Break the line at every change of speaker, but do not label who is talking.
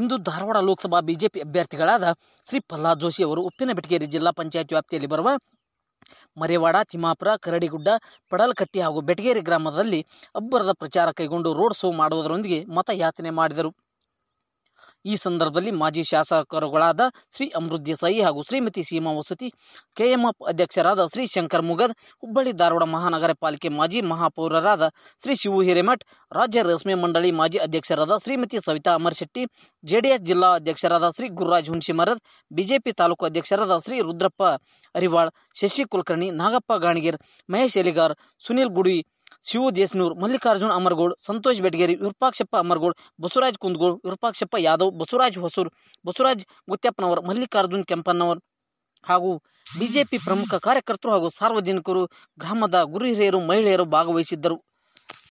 ಇಂದು Dharwad Lok Sabha BJP ಅಭ್ಯರ್ಥಿಗಳಾದ ಶ್ರೀ ಪ್ರಹ್ಲಾದ್ ಜೋಶಿ ಅವರು ಉಪ್ಪಿನಬೆಟಗೇರಿ ಜಿಲ್ಲಾ ಪಂಚಾಯತ್ ವ್ಯಾಪ್ತಿಯಲ್ಲಿ ಬರುವ ಮರೇವಾಡ ತಿಮ್ಮಾಪುರ ಕರಡಿಗುಡ್ಡ ಪಡಲ್ಕಟ್ಟಿ ಹಾಗೂ ಬೆಟಗೇರಿ ಗ್ರಾಮದಲ್ಲಿ ಅಬ್ಬರದ ಪ್ರಚಾರ ಕೈಗೊಂಡು ರೋಡ್ ಶೋ ಮಾಡುವುದರೊಂದಿಗೆ ಮತಯಾಚನೆ ಮಾಡಿದರು ಈ ಸಂದರ್ಭದಲ್ಲಿ माजी ಶಾಸಕರರಾದ ಶ್ರೀ ಅಮೃದ್ಯಸಾಯಿ ಹಾಗೂ ಶ್ರೀಮತಿ ಸೀಮಾ ವಸತಿ ಕೆಎಂಎಫ್ ಅಧ್ಯಕ್ಷರಾದ ಶ್ರೀ ಶಂಕರ ಮುಗದ್ ಉಬ್ಬಳಿ ಧಾರವಾಡ ಮಹಾನಗರಪಾಲಿಕೆ माजी ಮಹಾಪورರಾದ ಶ್ರೀ ಸಿವು ಹಿರೆಮಟ್ ರಾಜ್ಯ ರಸ್ತೆ ಮಂಡಳಿ माजी ಅಧ್ಯಕ್ಷರಾದ ಶ್ರೀಮತಿ ಸविता ಅಮರ್ ಶೆಟ್ಟಿ ಜೆಡಿಎಸ್ ಜಿಲ್ಲಾ ಅಧ್ಯಕ್ಷರಾದ ಶ್ರೀ ಗುರರಾಜ್ ಹುನ್ಸಿಮರದ್ ಬಿಜೆಪಿ ತಾಲೂಕು ಅಧ್ಯಕ್ಷರಾದ ಶ್ರೀ ರುದ್ರಪ್ಪ ಅರಿವಾಳ್ ಶಶಿ कुलकर्णी ನಾಗಪ್ಪ ಗಾಣಿಗೀರ್ ಮಹೇಶಾಲಿಗಾರ್ ಸುನಿಲ್ ಗುಡಿ ಶಿವು ದೇಶನೂರ್ ಮಲ್ಲಿಕಾರ್ಜುನ್ ಅಮರಗೋಡ್ ಸಂತೋಷ್ ಬೆಟ್ಗೇರಿ ವಿರೂಪಾಕ್ಷಪ್ಪ ಅಮರ್ಗೌಡ್ ಬಸವರಾಜ್ ಕುಂದಗೋಳ್ ವಿರೂಪಾಕ್ಷಪ್ಪ ಯಾದವ್ ಬಸವರಾಜ್ ಹೊಸೂರ್ ಬಸವರಾಜ್ ಗುತ್ಯಪ್ಪನವರ್ ಮಲ್ಲಿಕಾರ್ಜುನ್ ಕೆಂಪನವರ್ ಹಾಗೂ ಬಿಜೆಪಿ ಪ್ರಮುಖ ಕಾರ್ಯಕರ್ತರು ಹಾಗೂ ಸಾರ್ವಜನಿಕರು ಗ್ರಾಮದ ಗುರು ಹಿರಿಯರು ಮಹಿಳೆಯರು ಭಾಗವಹಿಸಿದ್ದರು